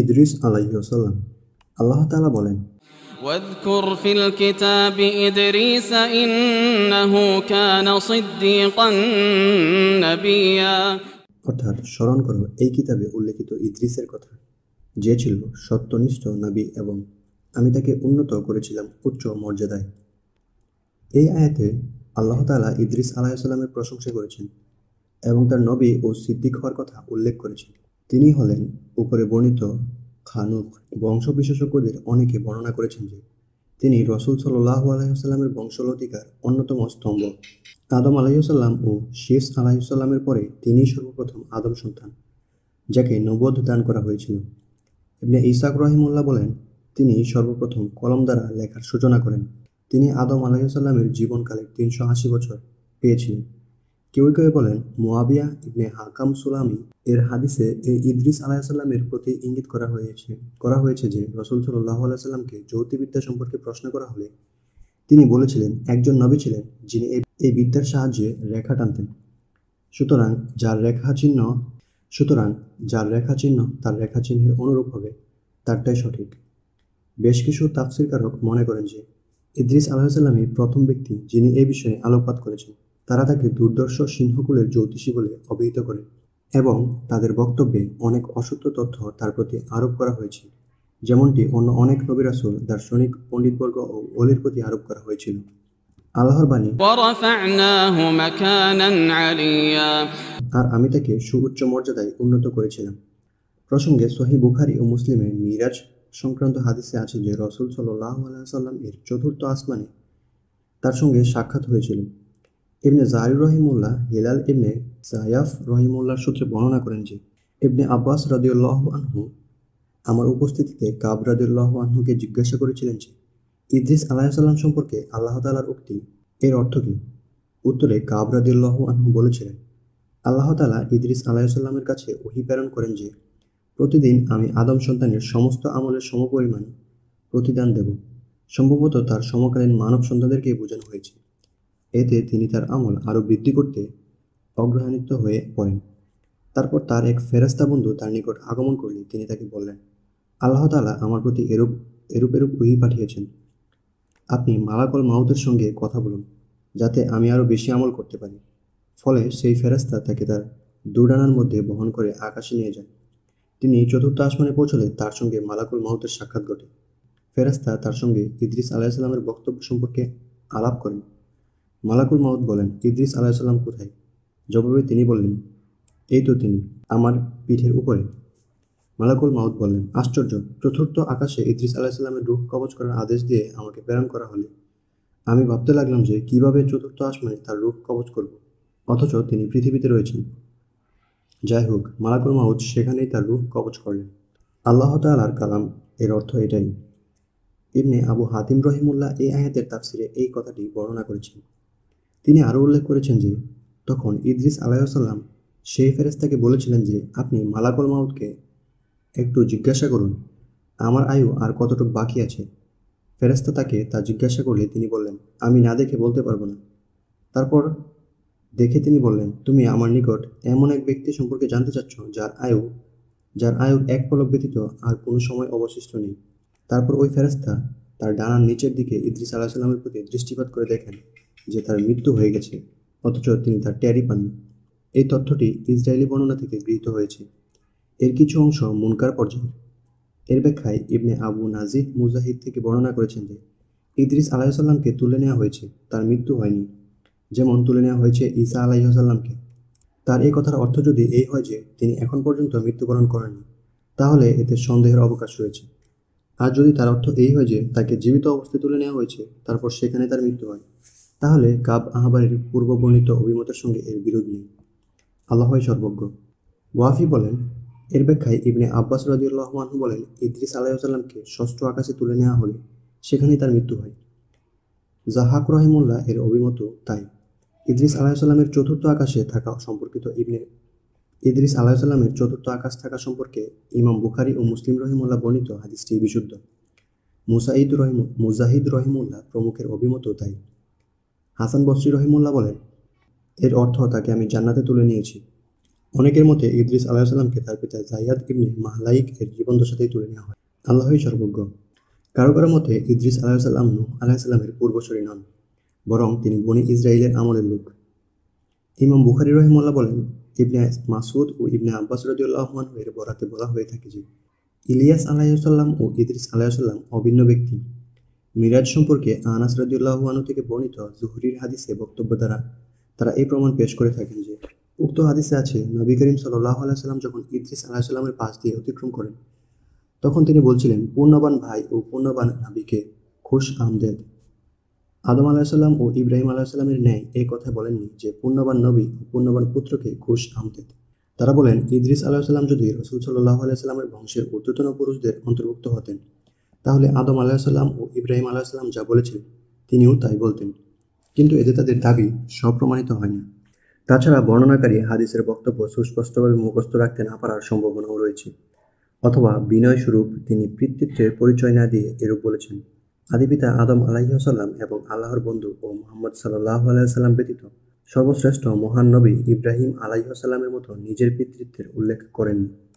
ইদ্রিস আলাইসাল্লাম আল্লাহ তালা বলেন واذكر في الكتاب إدريس إنه كان صديقا نبيا অর্থাৎ স্মরণ করো এই কিতাবে উল্লেখিত ইদ্রিসের কথা যে ছিল সত্যনিষ্ঠ নবী এবং আমি তাকে উন্নত করেছিলাম উচ্চ মর্যাদায় এই আয়াতে আল্লাহ তালা ইদ্রিস আলাহিসাল্লামের প্রশংসা করেছেন এবং তার নবী ও সিদ্দিক হওয়ার কথা উল্লেখ করেছেন তিনি হলেন উপরে বর্ণিত খানুক বংশ বিশেষজ্ঞদের অনেকে বর্ণনা করেছেন যে তিনি রসুল সাল্লাহ আলাইসাল্লামের বংশলতিকার অন্যতম স্তম্ভ আদম আলাইসাল্লাম ও শেষ আলাইসাল্লামের পরে তিনি সর্বপ্রথম আদম সন্তান যাকে নবদ দান করা হয়েছিল ইবনে ইসাক রহিমুল্লাহ বলেন তিনি সর্বপ্রথম কলম দ্বারা লেখার সূচনা করেন তিনি আদম আলাইসাল্লামের জীবনকালে তিনশো আশি বছর পেয়েছিলেন কেউ কেউ বলেন মোয়াবিয়া ইবনে হাকাম সুলামি এর হাদিসে এই ইদ্রিস আলাহিসাল্লামের প্রতি ইঙ্গিত করা হয়েছে করা হয়েছে যে রসুল সাল্লাহ আলাইসাল্লামকে জ্যোতিবিদ্যা সম্পর্কে প্রশ্ন করা হলে তিনি বলেছিলেন একজন নবী ছিলেন যিনি এই বিদ্যার সাহায্যে রেখা টানতেন সুতরাং যার রেখা চিহ্ন সুতরাং যার রেখা চিহ্ন তার রেখা চিহ্নের অনুরূপ হবে তারটাই সঠিক বেশ কিছু তাফসিরকারক মনে করেন যে ইদ্রিস আলাহিসাল্লামই প্রথম ব্যক্তি যিনি এ বিষয়ে আলোকপাত করেছেন তারা তাকে দুর্দর্শ সিংহকুলের জ্যোতিষী বলে অভিহিত করে এবং তাদের বক্তব্যে অনেক অসত্য তথ্য তার প্রতি আরোপ করা হয়েছে যেমনটি অন্য অনেক নবিরাসুল দার্শনিক পণ্ডিতবর্গ ও অলির প্রতি আরোপ করা হয়েছিল আল্লাহর বাণী আর আমি তাকে সুউচ্চ মর্যাদায় উন্নত করেছিলাম প্রসঙ্গে সহি বুখারি ও মুসলিমের মিরাজ সংক্রান্ত হাদিসে আছে যে রসুল সাল্লাহ সাল্লাম এর চতুর্থ আসমানে তার সঙ্গে সাক্ষাৎ হয়েছিল ইবনে জাহির রহিমুল্লাহ হিলাল ইবনে জায়াফ রহিমুল্লার সূত্রে বর্ণনা করেন যে ইবনে আব্বাস রাজিউল্লাহ আনহু আমার উপস্থিতিতে কাব রাজিউল্লাহ আনহুকে জিজ্ঞাসা করেছিলেন যে ইদ্রিস আলাহিসাল্লাম সম্পর্কে আল্লাহ তালার উক্তি এর অর্থ কী উত্তরে কাব রাজিউল্লাহ আনহু বলেছিলেন আল্লাহ তালা ইদ্রিস আলাহিসাল্লামের কাছে ওহি প্রেরণ করেন যে প্রতিদিন আমি আদম সন্তানের সমস্ত আমলের সমপরিমাণ প্রতিদান দেব সম্ভবত তার সমকালীন মানব সন্তানদেরকে বোঝানো হয়েছে এতে তিনি তার আমল আরও বৃদ্ধি করতে অগ্রহান্বিত হয়ে পড়েন তারপর তার এক ফেরাস্তা বন্ধু তার নিকট আগমন করলে তিনি তাকে বললেন আল্লাহ তালা আমার প্রতি এরূপ এরূপ এরূপ উহি পাঠিয়েছেন আপনি মালাকল মাউতের সঙ্গে কথা বলুন যাতে আমি আরও বেশি আমল করতে পারি ফলে সেই ফেরাস্তা তাকে তার দুডানার মধ্যে বহন করে আকাশে নিয়ে যায় তিনি চতুর্থ আসমানে পৌঁছলে তার সঙ্গে মালাকুল মাউতের সাক্ষাৎ ঘটে ফেরাস্তা তার সঙ্গে ইদ্রিস আলাহিসাল্লামের বক্তব্য সম্পর্কে আলাপ করেন মালাকুল মাউদ বলেন ইদ্রিস আলাহিসাল্লাম কোথায় জবাবে তিনি বললেন এই তো তিনি আমার পিঠের উপরে মালাকুল মাউদ বললেন আশ্চর্য চতুর্থ আকাশে ইদ্রিস আলাহিসাল্লামের রূপ কবচ করার আদেশ দিয়ে আমাকে প্রেরণ করা হলে আমি ভাবতে লাগলাম যে কিভাবে চতুর্থ আসমানে তার রূপ কবচ করব অথচ তিনি পৃথিবীতে রয়েছেন যাই হোক মালাকুল মাউদ সেখানেই তার রূপ কবচ করলেন আল্লাহ তালার কালাম এর অর্থ এটাই ইবনে আবু হাতিম রহিমুল্লাহ এই আয়াতের তাফসিরে এই কথাটি বর্ণনা করেছেন তিনি আরও উল্লেখ করেছেন যে তখন ইদ্রিস আলাইসাল্লাম সেই ফেরেস্তাকে বলেছিলেন যে আপনি মালাকল মাউদকে একটু জিজ্ঞাসা করুন আমার আয়ু আর কতটুক বাকি আছে ফেরেস্তা তাকে তা জিজ্ঞাসা করলে তিনি বললেন আমি না দেখে বলতে পারবো না তারপর দেখে তিনি বললেন তুমি আমার নিকট এমন এক ব্যক্তি সম্পর্কে জানতে চাচ্ছ যার আয়ু যার আয়ুর এক পলক ব্যতীত আর কোনো সময় অবশিষ্ট নেই তারপর ওই ফেরেস্তা তার ডানার নিচের দিকে ইদ্রিস আলাহিসাল্লামের প্রতি দৃষ্টিপাত করে দেখেন যে তার মৃত্যু হয়ে গেছে অথচ তিনি তার ট্যারি পাননি এই তথ্যটি ইসরায়েলি বর্ণনা থেকে গৃহীত হয়েছে এর কিছু অংশ মুনকার পর্যায়ের এর ব্যাখ্যায় ইবনে আবু নাজিহ মুজাহিদ থেকে বর্ণনা করেছেন যে ইদ্রিস আলাহিসাল্লামকে তুলে নেওয়া হয়েছে তার মৃত্যু হয়নি যেমন তুলে নেওয়া হয়েছে ঈসা আলাহিসাল্লামকে তার এই কথার অর্থ যদি এই হয় যে তিনি এখন পর্যন্ত মৃত্যুবরণ করেননি তাহলে এতে সন্দেহের অবকাশ রয়েছে আর যদি তার অর্থ এই হয় যে তাকে জীবিত অবস্থায় তুলে নেওয়া হয়েছে তারপর সেখানে তার মৃত্যু হয় তাহলে কাব আহবারের পূর্ববর্ণিত অভিমতের সঙ্গে এর বিরোধ নেই আল্লাহই সর্বজ্ঞ ওয়াফি বলেন এর ব্যাখ্যায় ইবনে আব্বাস রাজিউল্লাহু আনহু বলেন ইদ্রিস আলাইসাল্লামকে ষষ্ঠ আকাশে তুলে নেওয়া হলে সেখানেই তার মৃত্যু হয় জাহাক রহিমুল্লাহ এর অভিমত তাই ইদ্রিস আলাহিসাল্লামের চতুর্থ আকাশে থাকা সম্পর্কিত ইবনে ইদ্রিস আলাহিসাল্লামের চতুর্থ আকাশ থাকা সম্পর্কে ইমাম বুখারি ও মুসলিম রহিমুল্লাহ বর্ণিত হাদিসটি বিশুদ্ধ মুসাইদ রহিম মুজাহিদ রহিমুল্লাহ প্রমুখের অভিমত তাই হাসান বসরি রহিমুল্লাহ বলেন এর অর্থ তাকে আমি জান্নাতে তুলে নিয়েছি অনেকের মতে ইদ্রিস আল্লাহ সাল্লামকে তার পিতা জাইয়াদ ইবনে মাহলাইক এর জীবন্তসাথেই তুলে নেওয়া হয় আল্লাহই সর্বজ্ঞ কারো কারো মতে ইদ্রিস আলাহ সাল্লাম নু আলাহ সাল্লামের পূর্বসরি নন বরং তিনি বনি ইসরায়েলের আমলের লোক ইমাম বুখারি রহিমুল্লাহ বলেন ইবনে মাসুদ ও ইবনে আব্বাস রদিউল্লাহমান এর বরাতে বলা হয়ে থাকে যে ইলিয়াস আলাহিসাল্লাম ও ইদ্রিস আলাহিসাল্লাম অভিন্ন ব্যক্তি মিরাজ সম্পর্কে আনাস রাজিউল্লাহ আনু থেকে বর্ণিত জুহরির হাদিসে বক্তব্য দ্বারা তারা এই প্রমাণ পেশ করে থাকেন যে উক্ত হাদিসে আছে নবী করিম সাল্লাহ আল্লাহ সাল্লাম যখন ইদ্রিস আল্লাহ সাল্লামের পাশ দিয়ে অতিক্রম করেন তখন তিনি বলছিলেন পূর্ণবান ভাই ও পূর্ণবান নাবিকে খুশ আমদেদ আদম আলাহ সাল্লাম ও ইব্রাহিম আলাহ সাল্লামের ন্যায় এই কথা বলেননি যে পূর্ণবান নবী ও পূর্ণবান পুত্রকে খুশ আমদেদ তারা বলেন ইদ্রিস আলাহিসাল্লাম সাল্লাম যদি রসুল সাল্লাহ আলাইসাল্লামের বংশের উর্ধতন পুরুষদের অন্তর্ভুক্ত হতেন তাহলে আদম আলাহিসাল্লাম ও ইব্রাহিম আলাহিসাল্লাম যা বলেছেন তিনিও তাই বলতেন কিন্তু এতে তাদের দাবি সপ্রমাণিত হয় না তাছাড়া বর্ণনাকারী হাদিসের বক্তব্য সুস্পষ্টভাবে মুখস্থ রাখতে না পারার সম্ভাবনাও রয়েছে অথবা বিনয়স্বরূপ তিনি পিতৃত্বের পরিচয় না দিয়ে এরূপ বলেছেন আদিপিতা আদম আলাহিসাল্লাম এবং আল্লাহর বন্ধু ও মোহাম্মদ সাল্লাহ আলাইসাল্লাম ব্যতীত সর্বশ্রেষ্ঠ মহান নবী ইব্রাহিম আলাইহসাল্লামের মতো নিজের পিতৃত্বের উল্লেখ করেননি